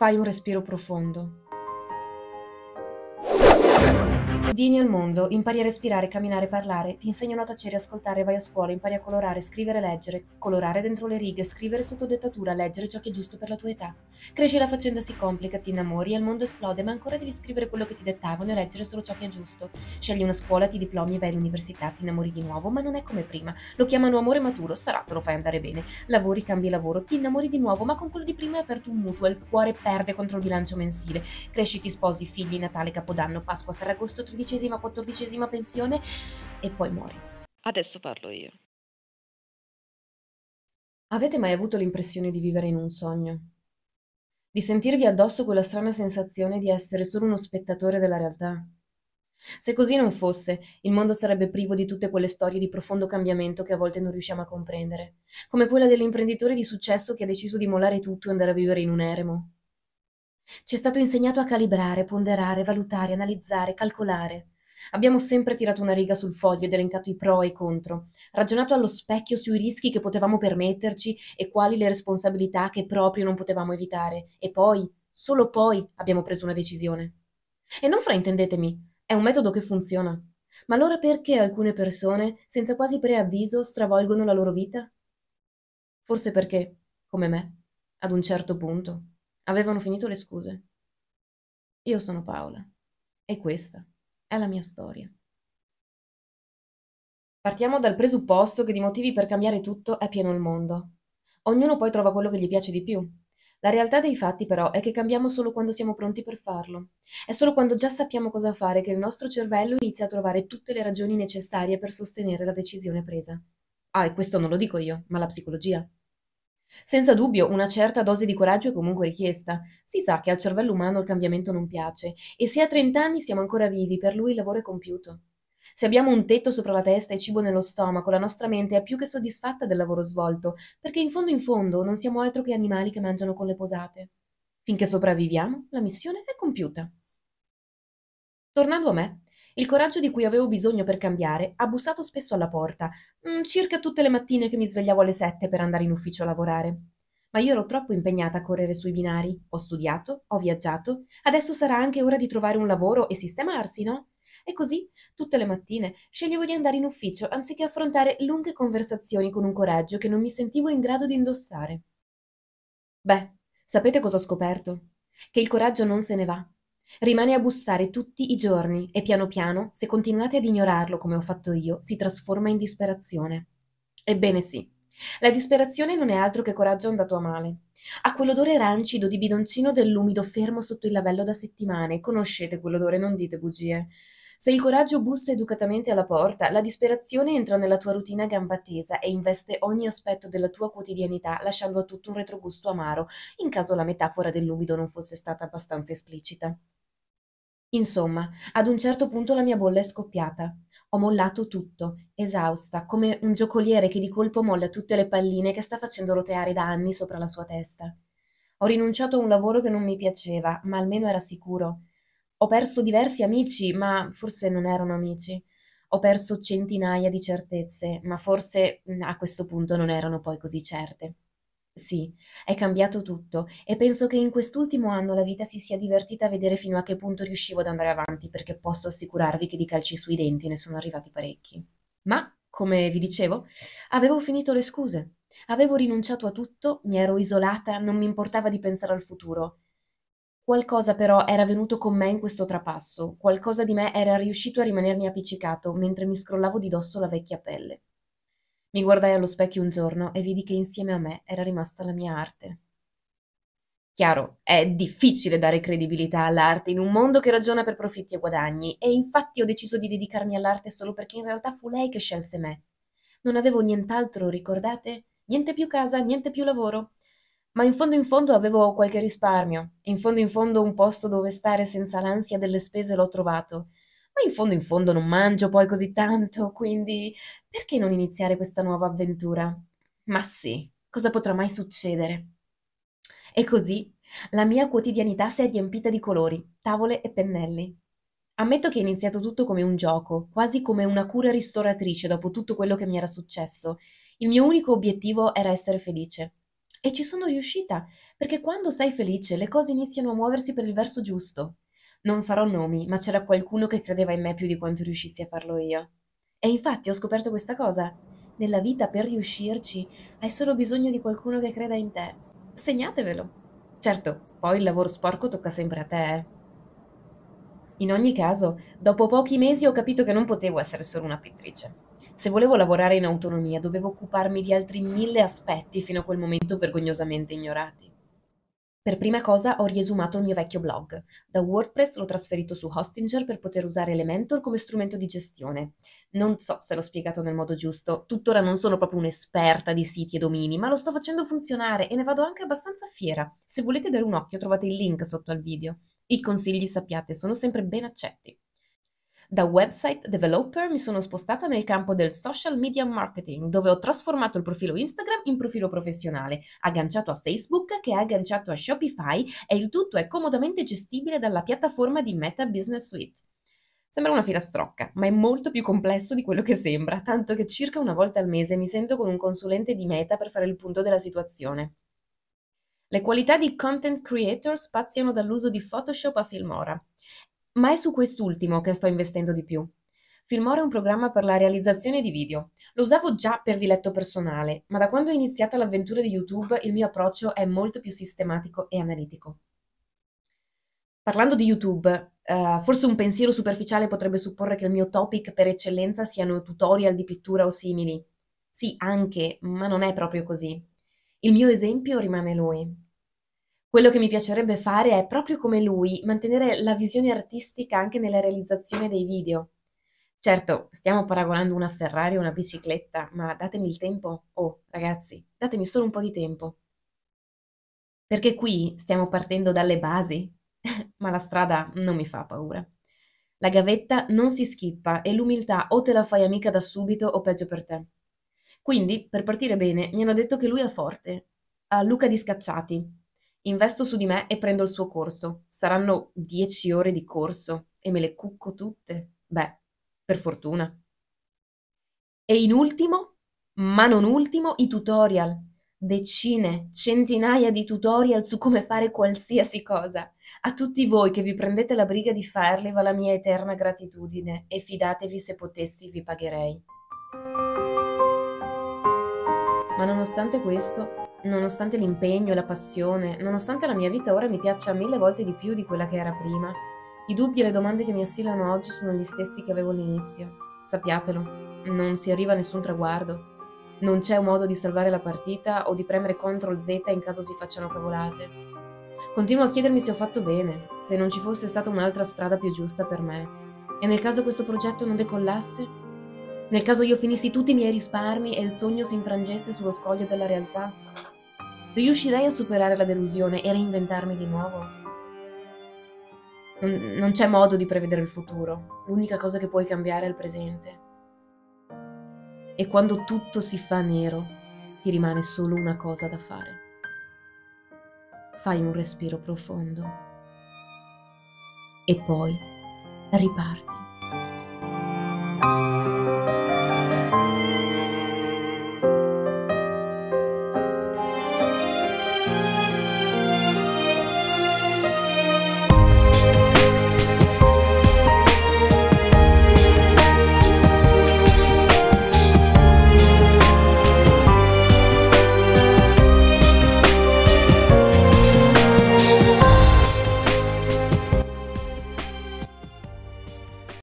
Fai un respiro profondo. Vieni al mondo, impari a respirare, camminare, parlare, ti insegnano a tacere, ascoltare, vai a scuola, impari a colorare, scrivere, leggere, colorare dentro le righe, scrivere sotto dettatura, leggere ciò che è giusto per la tua età. Cresci la faccenda si complica, ti innamori e il mondo esplode, ma ancora devi scrivere quello che ti dettavano e leggere solo ciò che è giusto. Scegli una scuola, ti diplomi, vai all'università, ti innamori di nuovo, ma non è come prima. Lo chiamano amore maturo, sarà, te lo fai andare bene. Lavori, cambi lavoro, ti innamori di nuovo, ma con quello di prima è aperto un mutuo, il cuore perde contro il bilancio mensile. Cresci, ti sposi, figli, Natale, Capodanno, Pasqua, Ferragosto, Trinità, tredicesima, quattordicesima pensione e poi muori. Adesso parlo io. Avete mai avuto l'impressione di vivere in un sogno? Di sentirvi addosso quella strana sensazione di essere solo uno spettatore della realtà? Se così non fosse, il mondo sarebbe privo di tutte quelle storie di profondo cambiamento che a volte non riusciamo a comprendere, come quella dell'imprenditore di successo che ha deciso di molare tutto e andare a vivere in un eremo, ci è stato insegnato a calibrare, ponderare, valutare, analizzare, calcolare. Abbiamo sempre tirato una riga sul foglio ed elencato i pro e i contro, ragionato allo specchio sui rischi che potevamo permetterci e quali le responsabilità che proprio non potevamo evitare, e poi, solo poi, abbiamo preso una decisione. E non fraintendetemi, è un metodo che funziona. Ma allora perché alcune persone, senza quasi preavviso, stravolgono la loro vita? Forse perché, come me, ad un certo punto, Avevano finito le scuse. Io sono Paola e questa è la mia storia. Partiamo dal presupposto che di motivi per cambiare tutto è pieno il mondo. Ognuno poi trova quello che gli piace di più. La realtà dei fatti però è che cambiamo solo quando siamo pronti per farlo. È solo quando già sappiamo cosa fare che il nostro cervello inizia a trovare tutte le ragioni necessarie per sostenere la decisione presa. Ah, e questo non lo dico io, ma la psicologia. Senza dubbio, una certa dose di coraggio è comunque richiesta. Si sa che al cervello umano il cambiamento non piace e se a 30 anni siamo ancora vivi, per lui il lavoro è compiuto. Se abbiamo un tetto sopra la testa e cibo nello stomaco, la nostra mente è più che soddisfatta del lavoro svolto, perché in fondo in fondo non siamo altro che animali che mangiano con le posate. Finché sopravviviamo, la missione è compiuta. Tornando a me, il coraggio di cui avevo bisogno per cambiare ha bussato spesso alla porta, mm, circa tutte le mattine che mi svegliavo alle sette per andare in ufficio a lavorare. Ma io ero troppo impegnata a correre sui binari. Ho studiato, ho viaggiato, adesso sarà anche ora di trovare un lavoro e sistemarsi, no? E così, tutte le mattine, sceglievo di andare in ufficio anziché affrontare lunghe conversazioni con un coraggio che non mi sentivo in grado di indossare. Beh, sapete cosa ho scoperto? Che il coraggio non se ne va, Rimane a bussare tutti i giorni e piano piano, se continuate ad ignorarlo come ho fatto io, si trasforma in disperazione. Ebbene sì, la disperazione non è altro che coraggio andato a male. Ha quell'odore rancido di bidoncino dell'umido fermo sotto il lavello da settimane. Conoscete quell'odore, non dite bugie. Se il coraggio bussa educatamente alla porta, la disperazione entra nella tua routine a gamba tesa e investe ogni aspetto della tua quotidianità, lasciando a tutto un retrogusto amaro, in caso la metafora dell'umido non fosse stata abbastanza esplicita. Insomma, ad un certo punto la mia bolla è scoppiata. Ho mollato tutto, esausta, come un giocoliere che di colpo molla tutte le palline che sta facendo roteare da anni sopra la sua testa. Ho rinunciato a un lavoro che non mi piaceva, ma almeno era sicuro. Ho perso diversi amici, ma forse non erano amici. Ho perso centinaia di certezze, ma forse a questo punto non erano poi così certe. Sì, è cambiato tutto e penso che in quest'ultimo anno la vita si sia divertita a vedere fino a che punto riuscivo ad andare avanti, perché posso assicurarvi che di calci sui denti ne sono arrivati parecchi. Ma, come vi dicevo, avevo finito le scuse. Avevo rinunciato a tutto, mi ero isolata, non mi importava di pensare al futuro. Qualcosa però era venuto con me in questo trapasso, qualcosa di me era riuscito a rimanermi appiccicato mentre mi scrollavo di dosso la vecchia pelle. Mi guardai allo specchio un giorno e vidi che insieme a me era rimasta la mia arte. Chiaro, è difficile dare credibilità all'arte in un mondo che ragiona per profitti e guadagni, e infatti ho deciso di dedicarmi all'arte solo perché in realtà fu lei che scelse me. Non avevo nient'altro, ricordate? Niente più casa, niente più lavoro. Ma in fondo in fondo avevo qualche risparmio, in fondo in fondo un posto dove stare senza l'ansia delle spese l'ho trovato, ma in fondo in fondo non mangio poi così tanto, quindi perché non iniziare questa nuova avventura? Ma sì, cosa potrà mai succedere? E così la mia quotidianità si è riempita di colori, tavole e pennelli. Ammetto che è iniziato tutto come un gioco, quasi come una cura ristoratrice dopo tutto quello che mi era successo. Il mio unico obiettivo era essere felice. E ci sono riuscita, perché quando sei felice le cose iniziano a muoversi per il verso giusto. Non farò nomi, ma c'era qualcuno che credeva in me più di quanto riuscissi a farlo io. E infatti ho scoperto questa cosa. Nella vita, per riuscirci, hai solo bisogno di qualcuno che creda in te. Segnatevelo. Certo, poi il lavoro sporco tocca sempre a te. Eh? In ogni caso, dopo pochi mesi ho capito che non potevo essere solo una pittrice. Se volevo lavorare in autonomia, dovevo occuparmi di altri mille aspetti fino a quel momento vergognosamente ignorati. Per prima cosa ho riesumato il mio vecchio blog. Da WordPress l'ho trasferito su Hostinger per poter usare Elementor come strumento di gestione. Non so se l'ho spiegato nel modo giusto, tuttora non sono proprio un'esperta di siti e domini, ma lo sto facendo funzionare e ne vado anche abbastanza fiera. Se volete dare un occhio trovate il link sotto al video. I consigli sappiate sono sempre ben accetti. Da website developer mi sono spostata nel campo del social media marketing, dove ho trasformato il profilo Instagram in profilo professionale, agganciato a Facebook che è agganciato a Shopify e il tutto è comodamente gestibile dalla piattaforma di Meta Business Suite. Sembra una filastrocca, ma è molto più complesso di quello che sembra, tanto che circa una volta al mese mi sento con un consulente di Meta per fare il punto della situazione. Le qualità di content creator spaziano dall'uso di Photoshop a Filmora, ma è su quest'ultimo che sto investendo di più. Filmora è un programma per la realizzazione di video. Lo usavo già per diletto personale, ma da quando ho iniziato l'avventura di YouTube il mio approccio è molto più sistematico e analitico. Parlando di YouTube, eh, forse un pensiero superficiale potrebbe supporre che il mio topic per eccellenza siano tutorial di pittura o simili. Sì, anche, ma non è proprio così. Il mio esempio rimane lui. Quello che mi piacerebbe fare è, proprio come lui, mantenere la visione artistica anche nella realizzazione dei video. Certo, stiamo paragonando una Ferrari a una bicicletta, ma datemi il tempo. Oh, ragazzi, datemi solo un po' di tempo. Perché qui stiamo partendo dalle basi, ma la strada non mi fa paura. La gavetta non si schippa e l'umiltà o te la fai amica da subito o peggio per te. Quindi, per partire bene, mi hanno detto che lui è forte. A Luca di Scacciati, Investo su di me e prendo il suo corso. Saranno dieci ore di corso e me le cucco tutte. Beh, per fortuna. E in ultimo, ma non ultimo, i tutorial. Decine, centinaia di tutorial su come fare qualsiasi cosa. A tutti voi che vi prendete la briga di farli va la mia eterna gratitudine e fidatevi se potessi vi pagherei. Ma nonostante questo, nonostante l'impegno e la passione, nonostante la mia vita ora mi piaccia mille volte di più di quella che era prima, i dubbi e le domande che mi assillano oggi sono gli stessi che avevo all'inizio. Sappiatelo, non si arriva a nessun traguardo. Non c'è un modo di salvare la partita o di premere CTRL Z in caso si facciano cavolate. Continuo a chiedermi se ho fatto bene, se non ci fosse stata un'altra strada più giusta per me. E nel caso questo progetto non decollasse? Nel caso io finissi tutti i miei risparmi e il sogno si infrangesse sullo scoglio della realtà? riuscirei a superare la delusione e reinventarmi di nuovo? Non c'è modo di prevedere il futuro, l'unica cosa che puoi cambiare è il presente. E quando tutto si fa nero, ti rimane solo una cosa da fare. Fai un respiro profondo e poi riparti.